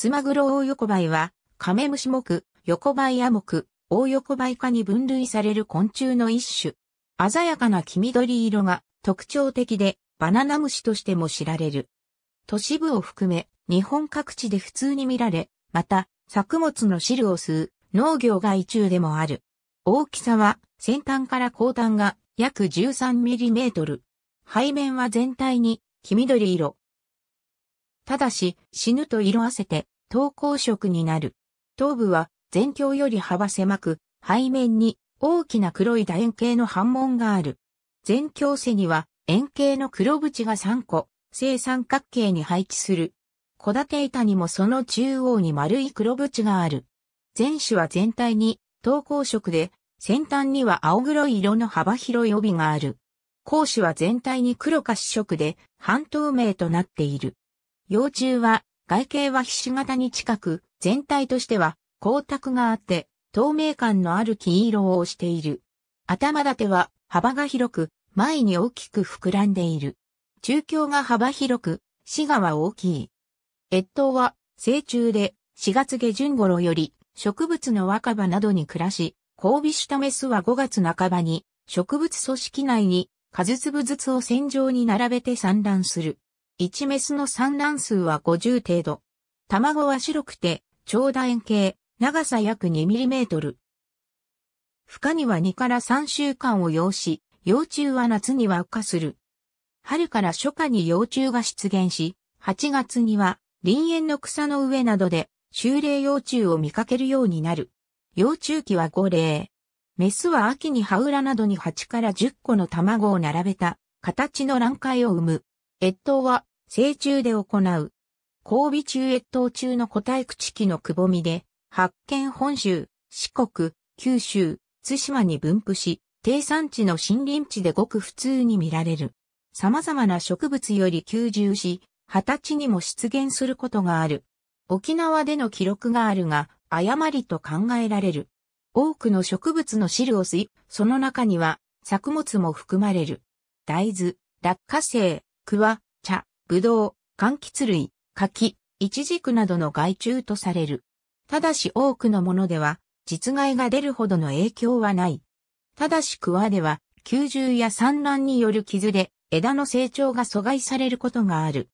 ツマグロ大横ヨは、カメムシ目、横コバ目、大横ヨコ科に分類される昆虫の一種。鮮やかな黄緑色が特徴的で、バナナ虫としても知られる。都市部を含め、日本各地で普通に見られ、また、作物の汁を吸う農業外中でもある。大きさは、先端から後端が約 13mm。背面は全体に黄緑色、ただし、死ぬと色あせて、投稿色になる。頭部は、前鏡より幅狭く、背面に大きな黒い楕円形の反紋がある。前鏡背には、円形の黒縁が3個、正三角形に配置する。小立板にもその中央に丸い黒縁がある。前種は全体に、投稿色で、先端には青黒い色の幅広い帯がある。後種は全体に黒か主色で半透明となっている。幼虫は、外形はひし形に近く、全体としては光沢があって、透明感のある黄色をしている。頭立ては幅が広く、前に大きく膨らんでいる。中京が幅広く、死がは大きい。越冬は、成虫で、4月下旬頃より、植物の若葉などに暮らし、交尾したメスは5月半ばに、植物組織内に、数粒ずつを線状に並べて産卵する。1メスの産卵数は50程度。卵は白くて、長楕円形、長さ約 2mm。孵化には2から3週間を要し、幼虫は夏には孵化する。春から初夏に幼虫が出現し、8月には林園の草の上などで修霊幼虫を見かけるようになる。幼虫期は5例。メスは秋に羽裏などに8から10個の卵を並べた形の卵塊を産む。越冬は成虫で行う。交尾中越冬中の個体口器のくぼみで、発見本州、四国、九州、津島に分布し、低産地の森林地でごく普通に見られる。様々な植物より吸収し、二十歳にも出現することがある。沖縄での記録があるが、誤りと考えられる。多くの植物の汁を吸い、その中には作物も含まれる。大豆、落花生、桑、ブドウ、柑橘類、柿、イチジクなどの害虫とされる。ただし多くのものでは、実害が出るほどの影響はない。ただしクワでは、吸獣や産卵による傷で枝の成長が阻害されることがある。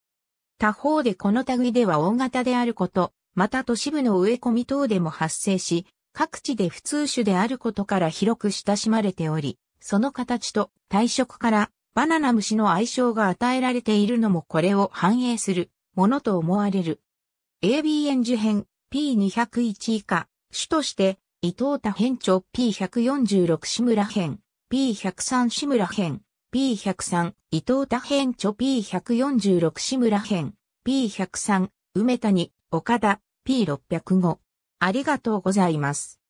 他方でこの類では大型であること、また都市部の植え込み等でも発生し、各地で普通種であることから広く親しまれており、その形と退職からバナナ虫の愛称が与えられているのもこれを反映するものと思われる。ABN 受編 P201 以下、主として伊藤田編長 P146 志村編 P103 志村編 P103 伊藤田編長 P146 志村編 P103 梅谷岡田 P605 ありがとうございます。